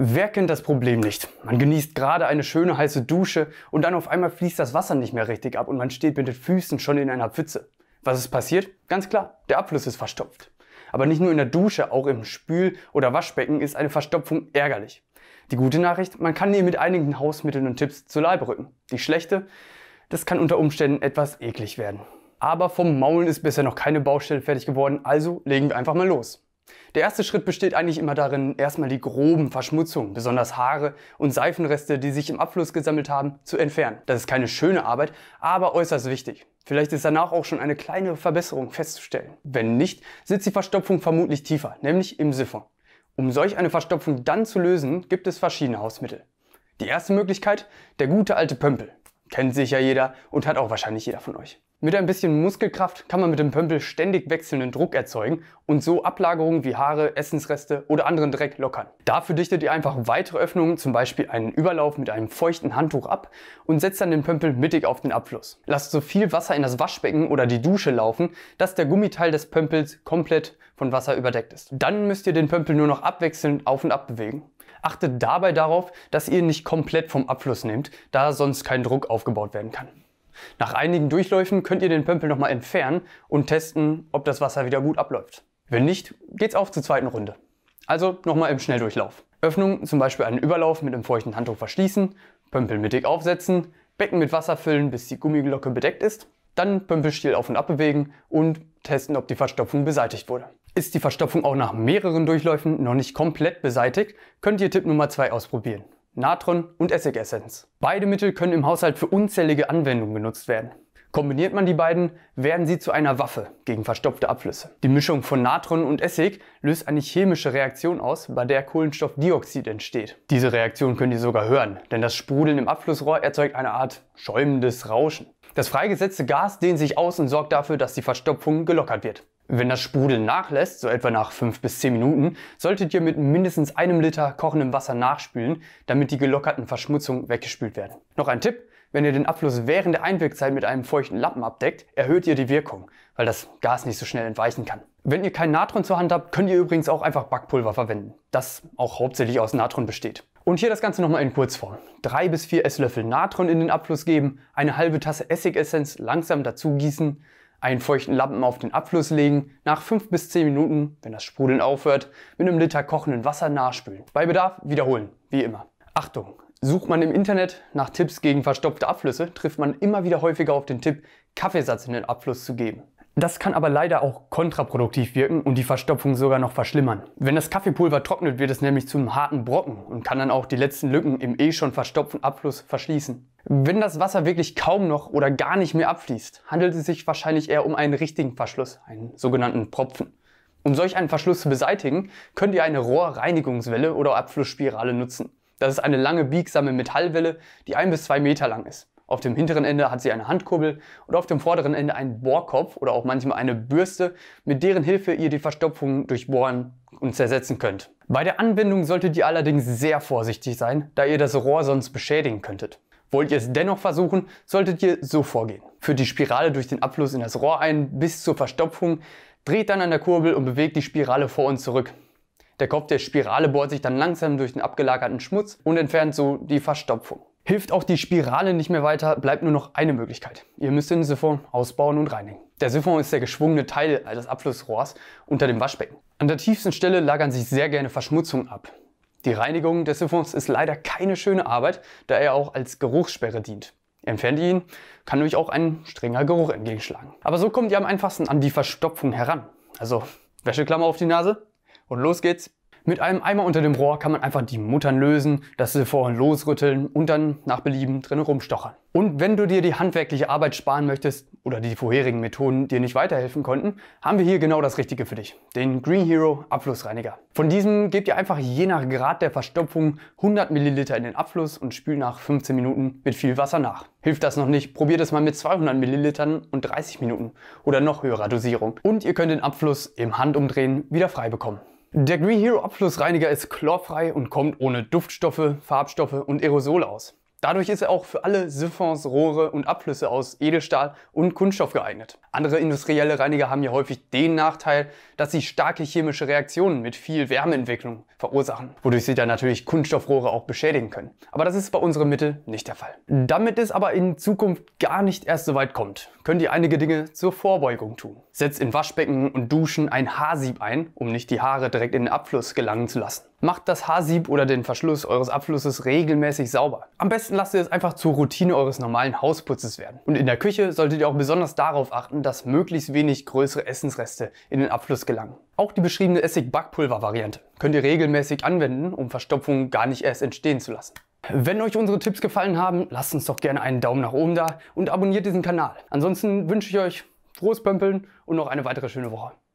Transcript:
Wer kennt das Problem nicht? Man genießt gerade eine schöne heiße Dusche und dann auf einmal fließt das Wasser nicht mehr richtig ab und man steht mit den Füßen schon in einer Pfütze. Was ist passiert? Ganz klar, der Abfluss ist verstopft. Aber nicht nur in der Dusche, auch im Spül- oder Waschbecken ist eine Verstopfung ärgerlich. Die gute Nachricht, man kann ihr mit einigen Hausmitteln und Tipps zu Leibe rücken. Die schlechte, das kann unter Umständen etwas eklig werden. Aber vom Maulen ist bisher noch keine Baustelle fertig geworden, also legen wir einfach mal los. Der erste Schritt besteht eigentlich immer darin, erstmal die groben Verschmutzungen, besonders Haare und Seifenreste, die sich im Abfluss gesammelt haben, zu entfernen. Das ist keine schöne Arbeit, aber äußerst wichtig. Vielleicht ist danach auch schon eine kleine Verbesserung festzustellen. Wenn nicht, sitzt die Verstopfung vermutlich tiefer, nämlich im Siphon. Um solch eine Verstopfung dann zu lösen, gibt es verschiedene Hausmittel. Die erste Möglichkeit, der gute alte Pömpel. Kennt sich ja jeder und hat auch wahrscheinlich jeder von euch. Mit ein bisschen Muskelkraft kann man mit dem Pömpel ständig wechselnden Druck erzeugen und so Ablagerungen wie Haare, Essensreste oder anderen Dreck lockern. Dafür dichtet ihr einfach weitere Öffnungen, zum Beispiel einen Überlauf mit einem feuchten Handtuch ab und setzt dann den Pömpel mittig auf den Abfluss. Lasst so viel Wasser in das Waschbecken oder die Dusche laufen, dass der Gummiteil des Pömpels komplett von Wasser überdeckt ist. Dann müsst ihr den Pömpel nur noch abwechselnd auf und ab bewegen. Achtet dabei darauf, dass ihr ihn nicht komplett vom Abfluss nehmt, da sonst kein Druck aufgebaut werden kann. Nach einigen Durchläufen könnt ihr den Pömpel nochmal entfernen und testen, ob das Wasser wieder gut abläuft. Wenn nicht, geht's auf zur zweiten Runde. Also nochmal im Schnelldurchlauf. Öffnung, zum Beispiel einen Überlauf mit einem feuchten Handtuch verschließen, Pömpel mittig aufsetzen, Becken mit Wasser füllen, bis die Gummiglocke bedeckt ist, dann Pömpelstiel auf und ab bewegen und testen, ob die Verstopfung beseitigt wurde. Ist die Verstopfung auch nach mehreren Durchläufen noch nicht komplett beseitigt, könnt ihr Tipp Nummer 2 ausprobieren. Natron und Essigessenz. Beide Mittel können im Haushalt für unzählige Anwendungen genutzt werden. Kombiniert man die beiden, werden sie zu einer Waffe gegen verstopfte Abflüsse. Die Mischung von Natron und Essig löst eine chemische Reaktion aus, bei der Kohlenstoffdioxid entsteht. Diese Reaktion könnt ihr sogar hören, denn das Sprudeln im Abflussrohr erzeugt eine Art schäumendes Rauschen. Das freigesetzte Gas dehnt sich aus und sorgt dafür, dass die Verstopfung gelockert wird. Wenn das Sprudeln nachlässt, so etwa nach 5 bis 10 Minuten, solltet ihr mit mindestens einem Liter kochendem Wasser nachspülen, damit die gelockerten Verschmutzungen weggespült werden. Noch ein Tipp, wenn ihr den Abfluss während der Einwirkzeit mit einem feuchten Lappen abdeckt, erhöht ihr die Wirkung, weil das Gas nicht so schnell entweichen kann. Wenn ihr kein Natron zur Hand habt, könnt ihr übrigens auch einfach Backpulver verwenden, das auch hauptsächlich aus Natron besteht. Und hier das Ganze nochmal in Kurzform. Drei bis vier Esslöffel Natron in den Abfluss geben, eine halbe Tasse Essigessenz langsam dazugießen, einen feuchten Lappen auf den Abfluss legen, nach 5 bis 10 Minuten, wenn das Sprudeln aufhört, mit einem Liter kochenden Wasser nachspülen. Bei Bedarf wiederholen, wie immer. Achtung! Sucht man im Internet nach Tipps gegen verstopfte Abflüsse, trifft man immer wieder häufiger auf den Tipp, Kaffeesatz in den Abfluss zu geben. Das kann aber leider auch kontraproduktiv wirken und die Verstopfung sogar noch verschlimmern. Wenn das Kaffeepulver trocknet, wird es nämlich zu einem harten Brocken und kann dann auch die letzten Lücken im eh schon verstopften Abfluss verschließen. Wenn das Wasser wirklich kaum noch oder gar nicht mehr abfließt, handelt es sich wahrscheinlich eher um einen richtigen Verschluss, einen sogenannten Propfen. Um solch einen Verschluss zu beseitigen, könnt ihr eine Rohrreinigungswelle oder Abflussspirale nutzen. Das ist eine lange biegsame Metallwelle, die ein bis zwei Meter lang ist. Auf dem hinteren Ende hat sie eine Handkurbel und auf dem vorderen Ende einen Bohrkopf oder auch manchmal eine Bürste, mit deren Hilfe ihr die Verstopfung durchbohren und zersetzen könnt. Bei der Anwendung solltet ihr allerdings sehr vorsichtig sein, da ihr das Rohr sonst beschädigen könntet. Wollt ihr es dennoch versuchen, solltet ihr so vorgehen. Führt die Spirale durch den Abfluss in das Rohr ein bis zur Verstopfung, dreht dann an der Kurbel und bewegt die Spirale vor und zurück. Der Kopf der Spirale bohrt sich dann langsam durch den abgelagerten Schmutz und entfernt so die Verstopfung. Hilft auch die Spirale nicht mehr weiter, bleibt nur noch eine Möglichkeit. Ihr müsst den Siphon ausbauen und reinigen. Der Siphon ist der geschwungene Teil des Abflussrohrs unter dem Waschbecken. An der tiefsten Stelle lagern sich sehr gerne Verschmutzungen ab. Die Reinigung des Siphons ist leider keine schöne Arbeit, da er auch als Geruchssperre dient. Entfernt ihn, kann nämlich auch ein strenger Geruch entgegenschlagen. Aber so kommt ihr am einfachsten an die Verstopfung heran. Also Wäscheklammer auf die Nase und los geht's. Mit einem Eimer unter dem Rohr kann man einfach die Muttern lösen, das vorhin losrütteln und dann nach Belieben drin rumstochern. Und wenn du dir die handwerkliche Arbeit sparen möchtest oder die vorherigen Methoden dir nicht weiterhelfen konnten, haben wir hier genau das Richtige für dich, den Green Hero Abflussreiniger. Von diesem gebt ihr einfach je nach Grad der Verstopfung 100 Milliliter in den Abfluss und spült nach 15 Minuten mit viel Wasser nach. Hilft das noch nicht, probiert es mal mit 200 Millilitern und 30 Minuten oder noch höherer Dosierung. Und ihr könnt den Abfluss im Handumdrehen wieder frei bekommen. Der Gree Hero Abflussreiniger ist chlorfrei und kommt ohne Duftstoffe, Farbstoffe und Aerosol aus. Dadurch ist er auch für alle Siphons, Rohre und Abflüsse aus Edelstahl und Kunststoff geeignet. Andere industrielle Reiniger haben ja häufig den Nachteil, dass sie starke chemische Reaktionen mit viel Wärmeentwicklung verursachen, wodurch sie dann natürlich Kunststoffrohre auch beschädigen können. Aber das ist bei unserem Mittel nicht der Fall. Damit es aber in Zukunft gar nicht erst so weit kommt, könnt ihr einige Dinge zur Vorbeugung tun. Setzt in Waschbecken und Duschen ein Haarsieb ein, um nicht die Haare direkt in den Abfluss gelangen zu lassen. Macht das Haarsieb oder den Verschluss eures Abflusses regelmäßig sauber. Am besten besten lasst ihr es einfach zur Routine eures normalen Hausputzes werden. Und in der Küche solltet ihr auch besonders darauf achten, dass möglichst wenig größere Essensreste in den Abfluss gelangen. Auch die beschriebene Essig-Backpulver-Variante könnt ihr regelmäßig anwenden, um Verstopfungen gar nicht erst entstehen zu lassen. Wenn euch unsere Tipps gefallen haben, lasst uns doch gerne einen Daumen nach oben da und abonniert diesen Kanal. Ansonsten wünsche ich euch frohes Pömpeln und noch eine weitere schöne Woche.